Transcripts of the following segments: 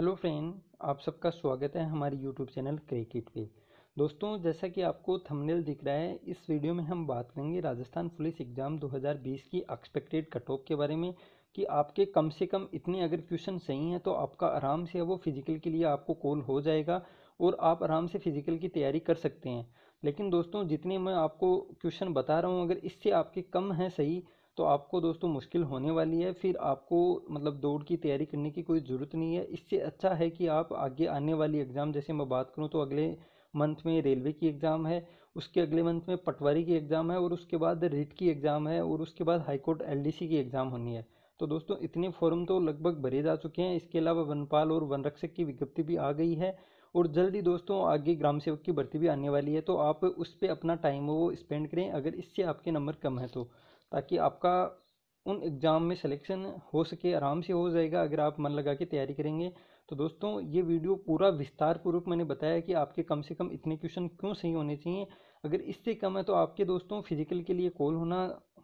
hello friend आप सबका स्वागत है हमारे यूट्यूब चैनल क्रिकेट पे दोस्तों जैसा कि आपको थंबनेल दिख रहा है इस वीडियो में हम बात करेंगे राजस्थान पुलिस एग्ज़ाम 2020 की एक्सपेक्टेड कट ऑफ के बारे में कि आपके कम से कम इतने अगर क्वेश्चन सही हैं तो आपका आराम से वो फिजिकल के लिए आपको कॉल हो जाएगा और आप आराम से फिजिकल की तैयारी कर सकते हैं लेकिन दोस्तों जितने मैं आपको क्वेश्चन बता रहा हूँ अगर इससे आपके कम हैं सही तो आपको दोस्तों मुश्किल होने वाली है फिर आपको मतलब दौड़ की तैयारी करने की कोई ज़रूरत नहीं है इससे अच्छा है कि आप आगे आने वाली एग्ज़ाम जैसे मैं बात करूँ तो अगले मंथ में रेलवे की एग्ज़ाम है उसके अगले मंथ में पटवारी की एग्ज़ाम है और उसके बाद रिट की एग्ज़ाम है और उसके बाद हाईकोर्ट सी की एग्ज़ाम होनी है तो दोस्तों इतने फॉर्म तो लगभग भरे जा चुके हैं इसके अलावा वनपाल और वनरक्षक की विज्ञप्ति भी आ गई है और जल्दी दोस्तों आगे ग्राम सेवक की भर्ती भी आने वाली है तो आप उस पर अपना टाइम वो स्पेंड करें अगर इससे आपके नंबर कम है तो ताकि आपका उन एग्ज़ाम में सिलेक्शन हो सके आराम से हो जाएगा अगर आप मन लगा के तैयारी करेंगे तो दोस्तों ये वीडियो पूरा विस्तार पूर्वक मैंने बताया कि आपके कम से कम इतने क्वेश्चन क्यों सही होने चाहिए अगर इससे कम है तो आपके दोस्तों फिजिकल के लिए कॉल होना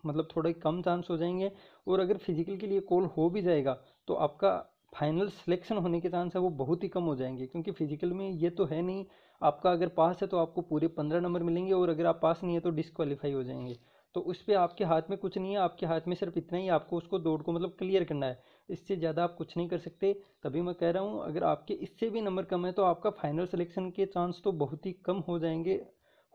मतलब थोड़े कम चांस हो जाएंगे और अगर फिजिकल के लिए कॉल हो भी जाएगा तो आपका फाइनल सिलेक्शन होने के चांस है वो बहुत ही कम हो जाएंगे क्योंकि फिजिकल में ये तो है नहीं आपका अगर पास है तो आपको पूरे पंद्रह नंबर मिलेंगे और अगर आप पास नहीं है तो डिसक्वालीफाई हो जाएंगे तो उस पर आपके हाथ में कुछ नहीं है आपके हाथ में सिर्फ इतना ही आपको उसको दौड़ को मतलब क्लियर करना है इससे ज़्यादा आप कुछ नहीं कर सकते तभी मैं कह रहा हूँ अगर आपके इससे भी नंबर कम है तो आपका फाइनल सिलेक्शन के चांस तो बहुत ही कम हो जाएंगे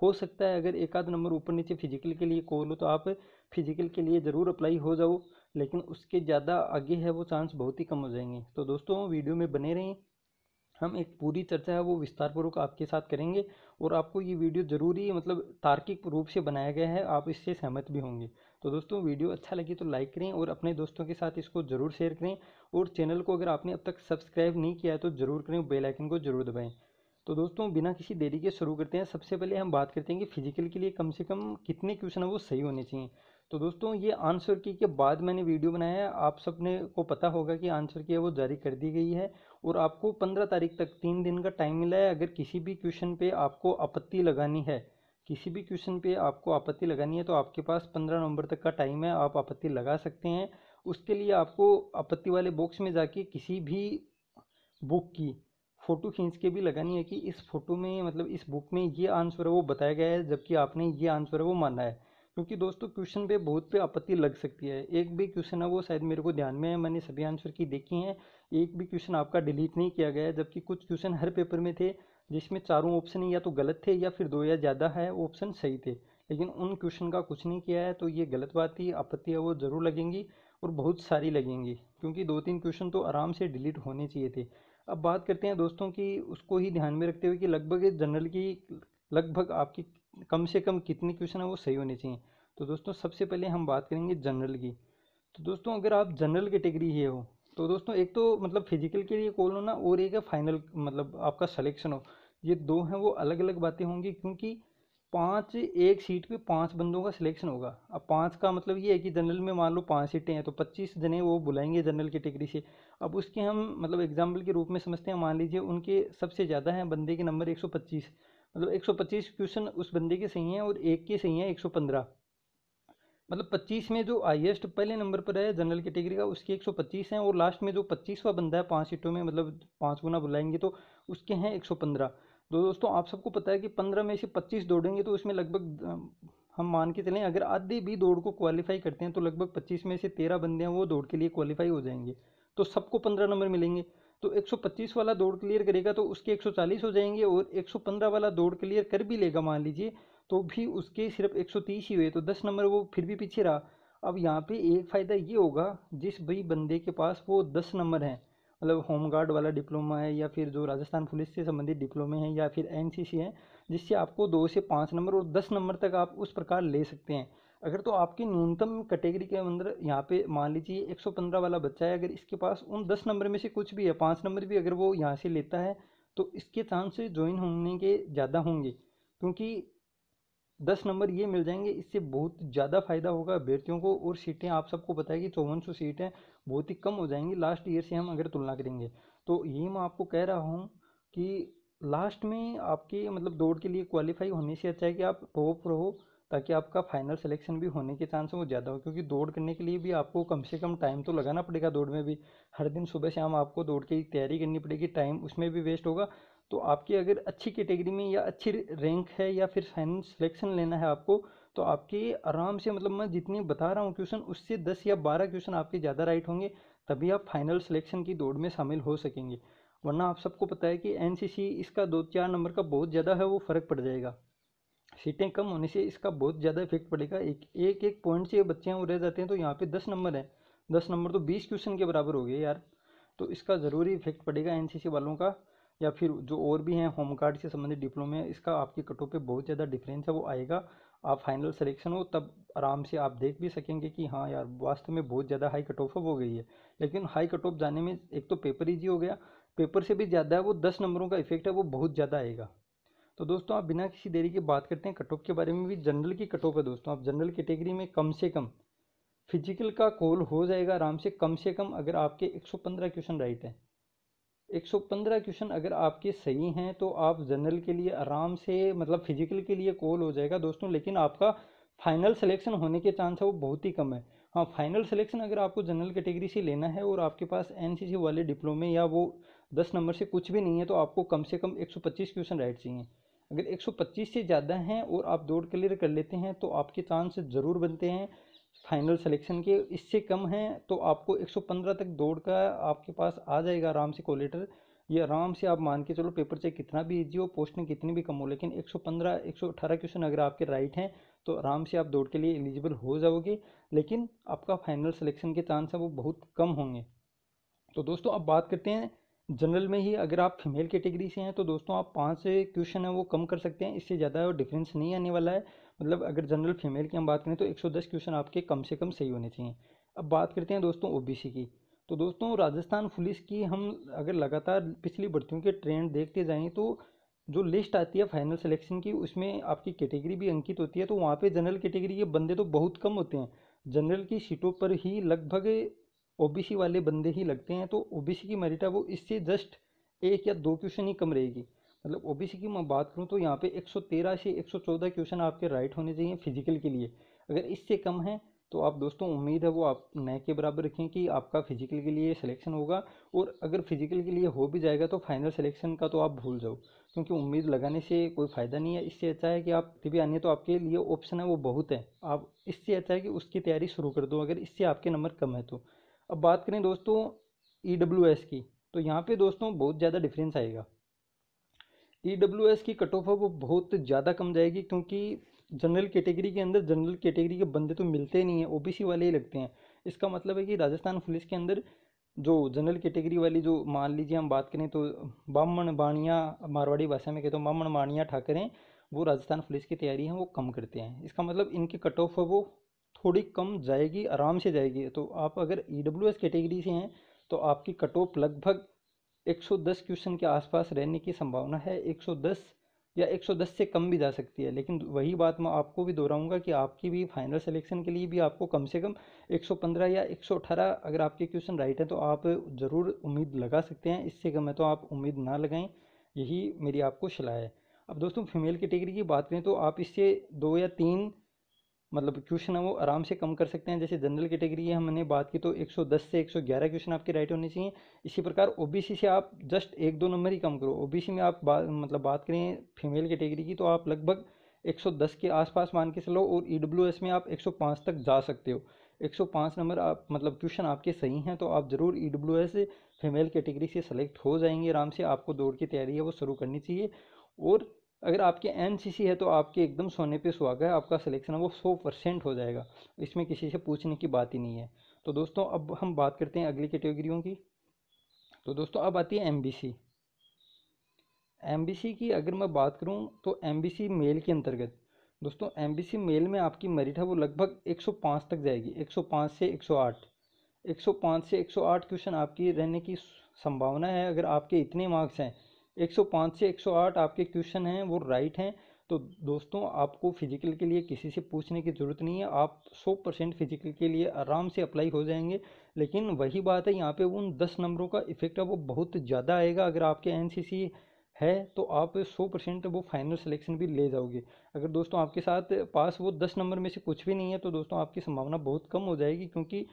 हो सकता है अगर एक आध नंबर ऊपर नीचे फिजिकल के लिए कॉल हो तो आप फिजिकल के लिए ज़रूर अप्लाई हो जाओ लेकिन उसके ज़्यादा आगे है वो चांस बहुत ही कम हो जाएंगे तो दोस्तों वीडियो में बने रहें हम एक पूरी चर्चा है वो विस्तारपूर्वक आपके साथ करेंगे और आपको ये वीडियो ज़रूरी मतलब तार्किक रूप से बनाया गया है आप इससे सहमत भी होंगे तो दोस्तों वीडियो अच्छा लगे तो लाइक करें और अपने दोस्तों के साथ इसको ज़रूर शेयर करें और चैनल को अगर आपने अब तक सब्सक्राइब नहीं किया है तो ज़रूर करें बेल आइकन को ज़रूर दबाएँ तो दोस्तों बिना किसी देरी के शुरू करते हैं सबसे पहले हम बात करते हैं कि फिजिकल के लिए कम से कम कितने क्वेश्चन हैं वो सही होने चाहिए तो दोस्तों ये आंसर की के बाद मैंने वीडियो बनाया है आप सबने को पता होगा कि आंसर की है वो जारी कर दी गई है और आपको पंद्रह तारीख तक तीन दिन का टाइम मिला है अगर किसी भी क्वेश्चन पे आपको आपत्ति लगानी है किसी भी क्वेश्चन पे आपको आपत्ति लगानी है तो आपके पास पंद्रह नवंबर तक का टाइम है आप आपत्ति लगा सकते हैं उसके लिए आपको आपत्ति वाले बॉक्स में जाके किसी भी बुक की फ़ोटो खींच के भी लगानी है कि इस फोटो में मतलब इस बुक में ये आंसर है वो बताया गया है जबकि आपने ये आंसर है वो माना है क्योंकि दोस्तों क्वेश्चन पे बहुत पे आपत्ति लग सकती है एक भी क्वेश्चन है वो शायद मेरे को ध्यान में है मैंने सभी आंसर की देखी हैं एक भी क्वेश्चन आपका डिलीट नहीं किया गया है जबकि कुछ क्वेश्चन हर पेपर में थे जिसमें चारों ऑप्शन या तो गलत थे या फिर दो या ज़्यादा है ऑप्शन सही थे लेकिन उन क्वेश्चन का कुछ नहीं किया है तो ये गलत बात थी आपत्ति है वो ज़रूर लगेंगी और बहुत सारी लगेंगी क्योंकि दो तीन क्वेश्चन तो आराम से डिलीट होने चाहिए थे अब बात करते हैं दोस्तों की उसको ही ध्यान में रखते हुए कि लगभग जनरल की लगभग आपकी कम से कम कितने क्वेश्चन है वो सही होने चाहिए तो दोस्तों सबसे पहले हम बात करेंगे जनरल की तो दोस्तों अगर आप जनरल कैटेगरी ही हो तो दोस्तों एक तो मतलब फिजिकल के लिए कॉल होना और एक है फाइनल मतलब आपका सलेक्शन हो ये दो हैं वो अलग अलग बातें होंगी क्योंकि पाँच एक सीट पे पांच बंदों का सिलेक्शन होगा अब पांच का मतलब ये है कि जनरल में मान लो पांच सीटें हैं तो पच्चीस जने वो बुलाएंगे जनरल कैटेगरी से अब उसके हम मतलब एग्जाम्पल के रूप में समझते हैं मान लीजिए उनके सबसे ज़्यादा हैं बंदे के नंबर एक सौ पच्चीस मतलब 125 क्वेश्चन उस बंदे के सही हैं और एक के सही हैं 115 मतलब 25 में जो हाइएस्ट पहले नंबर पर है जनरल कैटेगरी का उसके 125 हैं और लास्ट में जो पच्चीसवा बंदा है पाँच सीटों में मतलब पाँच गुना बुलाएंगे तो उसके हैं 115 तो दोस्तों आप सबको पता है कि 15 में से 25 दौड़ेंगे तो उसमें लगभग हम मान के चलें अगर आधे भी दौड़ को क्वालिफाई करते हैं तो लगभग पच्चीस में से तेरह बंदे हैं वो दौड़ के लिए क्वालिफाई हो जाएंगे तो सबको पंद्रह नंबर मिलेंगे तो 125 वाला दौड़ क्लियर करेगा तो उसके 140 हो जाएंगे और 115 वाला दौड़ क्लियर कर भी लेगा मान लीजिए तो भी उसके सिर्फ 130 ही हुए तो 10 नंबर वो फिर भी पीछे रहा अब यहाँ पे एक फ़ायदा ये होगा जिस भी बंदे के पास वो दस नंबर हैं मतलब होम गार्ड वाला डिप्लोमा है या फिर जो राजस्थान पुलिस से संबंधित डिप्लोमे हैं या फिर एन है जिससे आपको दो से पाँच नंबर और दस नंबर तक आप उस प्रकार ले सकते हैं अगर तो आपकी न्यूनतम कैटेगरी के अंदर यहाँ पे मान लीजिए 115 वाला बच्चा है अगर इसके पास उन 10 नंबर में से कुछ भी है पाँच नंबर भी अगर वो यहाँ से लेता है तो इसके चांस ज्वाइन होने के ज़्यादा होंगे क्योंकि दस नंबर ये मिल जाएंगे इससे बहुत ज़्यादा फ़ायदा होगा अभ्यर्थियों को और सीटें आप सबको पता है कि चौवन सौ सीटें बहुत ही कम हो जाएंगी लास्ट ईयर से हम अगर तुलना करेंगे तो यही मैं आपको कह रहा हूँ कि लास्ट में आपके मतलब दौड़ के लिए क्वालिफाई होने से अच्छा है कि आप टॉप रहो ताकि आपका फाइनल सिलेक्शन भी होने के चांस हैं वो ज़्यादा हो क्योंकि दौड़ करने के लिए भी आपको कम से कम टाइम तो लगाना पड़ेगा दौड़ में भी हर दिन सुबह शाम आपको दौड़ की तैयारी करनी पड़ेगी टाइम उसमें भी वेस्ट होगा तो आपकी अगर अच्छी कैटेगरी में या अच्छी रैंक है या फिर फाइनल सिलेक्शन लेना है आपको तो आपके आराम से मतलब मैं जितनी बता रहा हूँ क्वेश्चन उससे दस या बारह क्वेश्चन आपके ज़्यादा राइट होंगे तभी आप फाइनल सिलेक्शन की दौड़ में शामिल हो सकेंगे वरना आप सबको पता है कि एनसीसी इसका दो चार नंबर का बहुत ज़्यादा है वो फ़र्क पड़ जाएगा सीटें कम होने से इसका बहुत ज़्यादा इफेक्ट पड़ेगा एक एक एक पॉइंट से बच्चे वो रह जाते हैं तो यहाँ पे दस नंबर है दस नंबर तो बीस क्वेश्चन के बराबर हो गए यार तो इसका ज़रूरी इफेक्ट पड़ेगा एनसीसी वालों का या फिर जो और भी हैं होम गार्ड से संबंधित डिप्लोमे है इसका आपके कटों पर बहुत ज़्यादा डिफरेंस है वो आएगा आप फाइनल सलेक्शन हो तब आराम से आप देख भी सकेंगे कि हाँ यार वास्तव में बहुत ज़्यादा हाई कट ऑफ हो गई है लेकिन हाई कट ऑफ जाने में एक तो पेपर ईजी हो गया पेपर से भी ज़्यादा है वो दस नंबरों का इफेक्ट है वो बहुत ज़्यादा आएगा तो दोस्तों आप बिना किसी देरी के बात करते हैं कट ऑफ के बारे में भी जनरल की कट ऑफ है दोस्तों आप जनरल कैटेगरी में कम से कम फिजिकल का कॉल हो जाएगा आराम से कम से कम अगर आपके 115 क्वेश्चन राइट हैं 115 क्वेश्चन अगर आपके सही हैं तो आप जनरल के लिए आराम से मतलब फिजिकल के लिए कॉल हो जाएगा दोस्तों लेकिन आपका फाइनल सिलेक्शन होने के चांस है वो बहुत ही कम है हाँ फाइनल सिलेक्शन अगर आपको जनरल कैटेगरी से लेना है और आपके पास एनसीसी वाले डिप्लोमे या वो दस नंबर से कुछ भी नहीं है तो आपको कम से कम 125 क्वेश्चन राइट चाहिए अगर 125 से ज़्यादा हैं और आप दौड़ क्लियर कर लेते हैं तो आपके चांस ज़रूर बनते हैं फाइनल सिलेक्शन के इससे कम हैं तो आपको 115 तक दौड़ का आपके पास आ जाएगा आराम से कोलेटर ये आराम से आप मान के चलो पेपर चेक कितना भी ईजी हो पोस्टिंग कितनी भी कम हो लेकिन 115 118 क्वेश्चन अगर आपके राइट हैं तो आराम से आप दौड़ के लिए एलिजिबल हो जाओगे लेकिन आपका फाइनल सिलेक्शन के चांस है वो बहुत कम होंगे तो दोस्तों अब बात करते हैं जनरल में ही अगर आप फीमेल कैटेगरी से हैं तो दोस्तों आप पाँच से क्वेश्चन है वो कम कर सकते हैं इससे ज़्यादा डिफरेंस नहीं आने वाला है मतलब अगर जनरल फीमेल की हम बात करें तो 110 क्वेश्चन आपके कम से कम सही होने चाहिए अब बात करते हैं दोस्तों ओबीसी की तो दोस्तों राजस्थान पुलिस की हम अगर लगातार पिछली भर्तियों के ट्रेंड देखते जाएँ तो जो लिस्ट आती है फाइनल सेलेक्शन की उसमें आपकी कैटेगरी भी अंकित होती है तो वहाँ पर जनरल कैटेगरी के बंदे तो बहुत कम होते हैं जनरल की सीटों पर ही लगभग ओबीसी वाले बंदे ही लगते हैं तो ओबीसी की मेरिट है वो इससे जस्ट एक या दो क्वेश्चन ही कम रहेगी मतलब ओबीसी की मैं बात करूँ तो यहाँ पे 113 से 114 क्वेश्चन आपके राइट होने चाहिए फिजिकल के लिए अगर इससे कम है तो आप दोस्तों उम्मीद है वो आप नए के बराबर रखें कि आपका फिजिकल के लिए सिलेक्शन होगा और अगर फिजिकल के लिए हो भी जाएगा तो फाइनल सिलेक्शन का तो आप भूल जाओ क्योंकि उम्मीद लगाने से कोई फ़ायदा नहीं है इससे अच्छा है कि आप भी आने तो आपके लिए ऑप्शन है वो बहुत है आप इससे अच्छा है कि उसकी तैयारी शुरू कर दो अगर इससे आपके नंबर कम है तो अब बात करें दोस्तों ई e की तो यहाँ पे दोस्तों बहुत ज़्यादा डिफरेंस आएगा ई e की कट ऑफ है वो बहुत ज़्यादा कम जाएगी क्योंकि जनरल कैटेगरी के अंदर जनरल कैटेगरी के बंदे तो मिलते नहीं हैं ओबीसी वाले ही लगते हैं इसका मतलब है कि राजस्थान पुलिस के अंदर जो जनरल कैटेगरी वाली जो मान लीजिए हम बात करें तो बामण बाणिया मारवाड़ी भाषा में कहते हैं तो बामण बाणिया ठाकरें वो राजस्थान पुलिस की तैयारी है वो कम करते हैं इसका मतलब इनकी कट ऑफ है वो थोड़ी कम जाएगी आराम से जाएगी तो आप अगर ई डब्ल्यू एस कैटेगरी से हैं तो आपकी कट ऑफ लगभग 110 क्वेश्चन के आसपास रहने की संभावना है 110 या 110 से कम भी जा सकती है लेकिन वही बात मैं आपको भी दोहराऊंगा कि आपकी भी फाइनल सिलेक्शन के लिए भी आपको कम से कम 115 या 118 अगर आपके क्वेश्चन राइट हैं तो आप ज़रूर उम्मीद लगा सकते हैं इससे कम है तो आप उम्मीद ना लगाएं यही मेरी आपको सलाह है अब दोस्तों फीमेल कैटेगरी की बात करें तो आप इससे दो या तीन मतलब क्वेश्चन है वो आराम से कम कर सकते हैं जैसे जनरल कैटेगरी है हमने बात की तो 110 से 111 क्वेश्चन आपके राइट होने चाहिए इसी प्रकार ओबीसी से आप जस्ट एक दो नंबर ही कम करो ओबीसी में आप बात मतलब बात करें फीमेल कैटेगरी की तो आप लगभग 110 के आसपास मान के चलो और ई e में आप 105 तक जा सकते हो एक नंबर आप मतलब क्वेश्चन आपके सही हैं तो आप ज़रूर ई e फीमेल कैटेगरी से सेलेक्ट हो जाएंगे आराम से आपको दौड़ की तैयारी है वो शुरू करनी चाहिए और अगर आपके एन है तो आपके एकदम सोने पे सुहागा है आपका सिलेक्शन वो सौ परसेंट हो जाएगा इसमें किसी से पूछने की बात ही नहीं है तो दोस्तों अब हम बात करते हैं अगली कैटेगरियों की तो दोस्तों अब आती है एम एम की अगर मैं बात करूँ तो एम मेल के अंतर्गत दोस्तों एम मेल में आपकी मेरिट है वो लगभग एक तक जाएगी एक से एक 105 से 108 क्वेश्चन आपकी रहने की संभावना है अगर आपके इतने मार्क्स हैं 105 से 108 आपके क्वेश्चन हैं वो राइट हैं तो दोस्तों आपको फिजिकल के लिए किसी से पूछने की ज़रूरत नहीं है आप 100 परसेंट फिजिकल के लिए आराम से अप्लाई हो जाएंगे लेकिन वही बात है यहाँ पे उन 10 नंबरों का इफेक्ट है वो बहुत ज़्यादा आएगा अगर आपके एनसीसी है तो आप 100 परसेंट वो फाइनल सिलेक्शन भी ले जाओगे अगर दोस्तों आपके साथ पास वो दस नंबर में से कुछ भी नहीं है तो दोस्तों आपकी संभावना बहुत कम हो जाएगी क्योंकि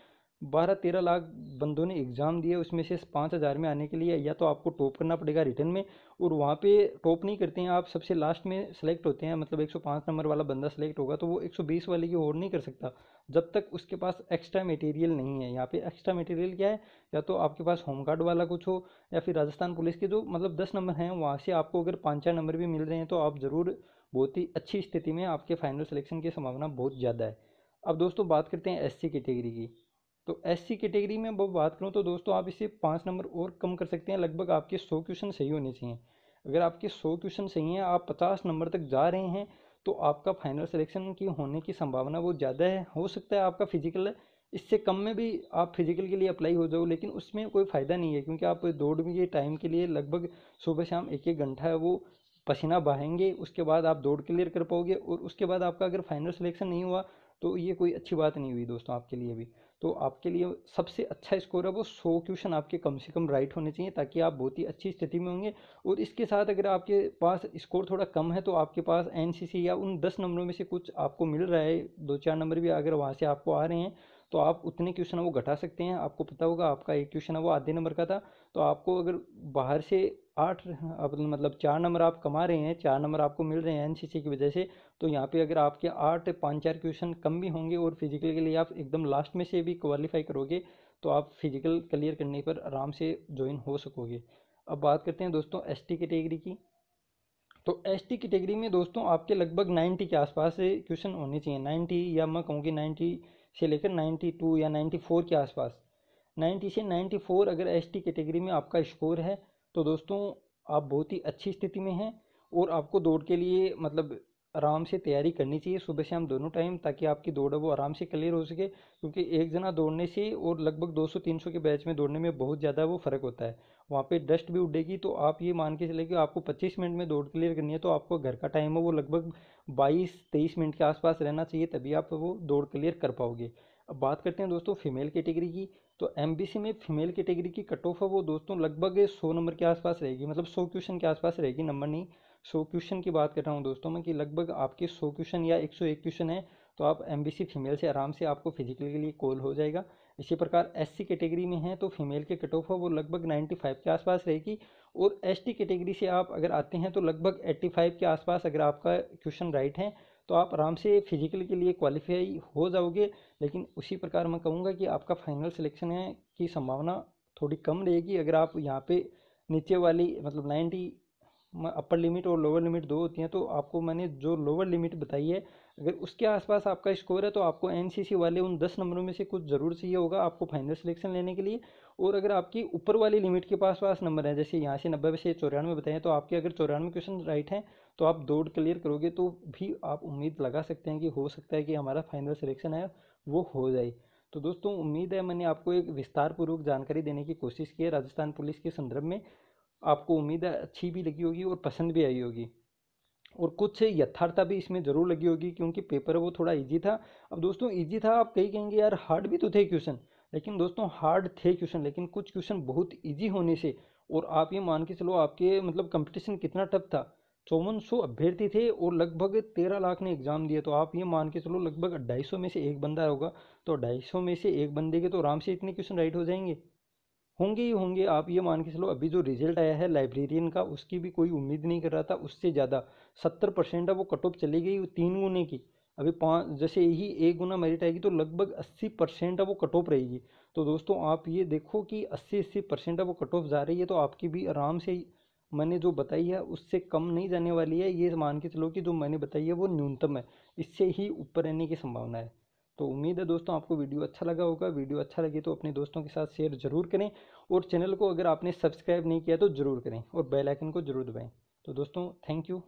बारह तेरह लाख बंदों ने एग्ज़ाम दिए उसमें से पाँच हज़ार में आने के लिए या तो आपको टॉप करना पड़ेगा रिटर्न में और वहाँ पे टॉप नहीं करते हैं आप सबसे लास्ट में सेलेक्ट होते हैं मतलब 105 नंबर वाला बंदा सेलेक्ट होगा तो वो 120 वाले की होड़ नहीं कर सकता जब तक उसके पास एक्स्ट्रा मटेरियल नहीं है यहाँ पर एक्स्ट्रा मटेरियल क्या है या तो आपके पास होम गार्ड वाला कुछ हो या फिर राजस्थान पुलिस के जो मतलब दस नंबर हैं वहाँ से आपको अगर पाँच चार नंबर भी मिल रहे हैं तो आप ज़रूर बहुत ही अच्छी स्थिति में आपके फाइनल सिलेक्शन की संभावना बहुत ज़्यादा है अब दोस्तों बात करते हैं एस सी कैटेगरी की तो एस सी कैटेगरी में अब बात करूँ तो दोस्तों आप इसे पाँच नंबर और कम कर सकते हैं लगभग आपके सौ क्वेश्चन सही होने चाहिए अगर आपके सौ क्वेश्चन सही हैं आप पचास नंबर तक जा रहे हैं तो आपका फाइनल सिलेक्शन की होने की संभावना बहुत ज़्यादा है हो सकता है आपका फिजिकल इससे कम में भी आप फिजिकल के लिए अप्लाई हो जाओ लेकिन उसमें कोई फ़ायदा नहीं है क्योंकि आप दौड़ के टाइम के लिए लगभग सुबह शाम एक एक घंटा है वो पसीना बहाएंगे उसके बाद आप दौड़ क्लियर कर पाओगे और उसके बाद आपका अगर फाइनल सिलेक्शन नहीं हुआ तो ये कोई अच्छी बात नहीं हुई दोस्तों आपके लिए भी तो आपके लिए सबसे अच्छा स्कोर है वो सौ क्वेश्चन आपके कम से कम राइट होने चाहिए ताकि आप बहुत ही अच्छी स्थिति में होंगे और इसके साथ अगर आपके पास स्कोर थोड़ा कम है तो आपके पास एन या उन दस नंबरों में से कुछ आपको मिल रहा है दो चार नंबर भी अगर वहाँ से आपको आ रहे हैं तो आप उतने क्वेश्चन वो घटा सकते हैं आपको पता होगा आपका एक क्वेश्चन है वो आधे नंबर का था तो आपको अगर बाहर से आठ मतलब चार नंबर आप कमा रहे हैं चार नंबर आपको मिल रहे हैं एनसीसी की वजह से तो यहाँ पे अगर आपके आठ पाँच चार क्वेश्चन कम भी होंगे और फिजिकल के लिए आप एकदम लास्ट में से भी क्वालिफाई करोगे तो आप फिजिकल क्लियर करने पर आराम से ज्वाइन हो सकोगे अब बात करते हैं दोस्तों एस कैटेगरी की तो एस टी कैटेगरी में दोस्तों आपके लगभग नाइन्टी के आसपास क्वेश्चन होने चाहिए नाइन्टी या मैं कहूँगी नाइन्टी से लेकर 92 या 94 के आसपास 90 से 94 अगर एस कैटेगरी में आपका स्कोर है तो दोस्तों आप बहुत ही अच्छी स्थिति में हैं और आपको दौड़ के लिए मतलब आराम से तैयारी करनी चाहिए सुबह शाम दोनों टाइम ताकि आपकी दौड़ वो आराम से क्लियर हो सके क्योंकि एक जना दौड़ने से और लगभग 200-300 के बैच में दौड़ने में बहुत ज़्यादा वो फ़र्क होता है वहाँ पे डस्ट भी उड़ेगी तो आप ये मान के चले कि आपको 25 मिनट में दौड़ क्लियर करनी है तो आपको घर का टाइम है वो लगभग 22 23 मिनट के आसपास रहना चाहिए तभी आप वो दौड़ क्लियर कर पाओगे अब बात करते हैं दोस्तों फीमेल कैटेगरी की तो एम में फीमेल कैटेगरी की कट ऑफ है वो दोस्तों लगभग सौ नंबर के आसपास रहेगी मतलब सौ क्वेश्चन के आसपास रहेगी नंबर नहीं सौ क्वेश्चन की बात कर रहा हूँ दोस्तों मैं कि लगभग आपके सौ क्वेश्चन या एक सौ एक क्वेश्चन है तो आप एम फीमेल से आराम से आपको फिजिकल के लिए कॉल हो जाएगा इसी प्रकार एस सी कैटेगरी में है तो फीमेल के कट ऑफ है वो लगभग 95 के आसपास रहेगी और एस टी कैटेगरी से आप अगर आते हैं तो लगभग 85 के आसपास अगर आपका क्वेश्चन राइट है तो आप आराम से फिजिकल के लिए क्वालिफाई हो जाओगे लेकिन उसी प्रकार मैं कहूँगा कि आपका फाइनल सिलेक्शन है की संभावना थोड़ी कम रहेगी अगर आप यहाँ पर नीचे वाली मतलब नाइन्टी अपर लिमिट और लोअर लिमिट दो होती हैं तो आपको मैंने जो लोअर लिमिट बताई है अगर उसके आसपास आपका स्कोर है तो आपको एनसीसी वाले उन दस नंबरों में से कुछ ज़रूर चाहिए होगा आपको फाइनल सिलेक्शन लेने के लिए और अगर आपकी ऊपर वाली लिमिट के पास पास नंबर है जैसे यहाँ से नब्बे से चौरानवे बताएं तो आपके अगर चौरानवे क्वेश्चन राइट हैं तो आप दौड़ क्लियर करोगे तो भी आप उम्मीद लगा सकते हैं कि हो सकता है कि हमारा फाइनल सिलेक्शन है वो हो जाए तो दोस्तों उम्मीद है मैंने आपको एक विस्तारपूर्वक जानकारी देने की कोशिश की है राजस्थान पुलिस के संदर्भ में आपको उम्मीद अच्छी भी लगी होगी और पसंद भी आई होगी और कुछ यथार्थता भी इसमें ज़रूर लगी होगी क्योंकि पेपर वो थोड़ा इजी था अब दोस्तों इजी था आप कहीं कहेंगे यार हार्ड भी तो थे क्वेश्चन लेकिन दोस्तों हार्ड थे क्वेश्चन लेकिन कुछ क्वेश्चन बहुत इजी होने से और आप ये मान के चलो आपके मतलब कंपटीशन कितना टफ था चौवन सौ अभ्यर्थी थे और लगभग तेरह लाख ने एग्ज़ाम दिया तो आप ये मान के चलो लगभग ढाई सौ में से एक बंदा होगा तो ढाई सौ में से एक बंदे के तो आराम से इतने क्वेश्चन राइट हो जाएंगे होंगे ही होंगे आप ये मान के चलो अभी जो रिजल्ट आया है लाइब्रेरियन का उसकी भी कोई उम्मीद नहीं कर रहा था उससे ज़्यादा सत्तर परसेंट है वो कट ऑफ चली गई तीन गुने की अभी पाँच जैसे यही एक गुना मेरिट आएगी तो लगभग अस्सी परसेंट वो कट ऑफ रहेगी तो दोस्तों आप ये देखो कि अस्सी अस्सी परसेंट वो कट ऑफ जा रही है तो आपकी भी आराम से मैंने जो बताई है उससे कम नहीं जाने वाली है ये मान के चलो कि जो मैंने बताई है वो न्यूनतम है इससे ही ऊपर रहने की संभावना है तो उम्मीद है दोस्तों आपको वीडियो अच्छा लगा होगा वीडियो अच्छा लगे तो अपने दोस्तों के साथ शेयर जरूर करें और चैनल को अगर आपने सब्सक्राइब नहीं किया तो ज़रूर करें और बेलाइकन को ज़रूर दबाएँ तो दोस्तों थैंक यू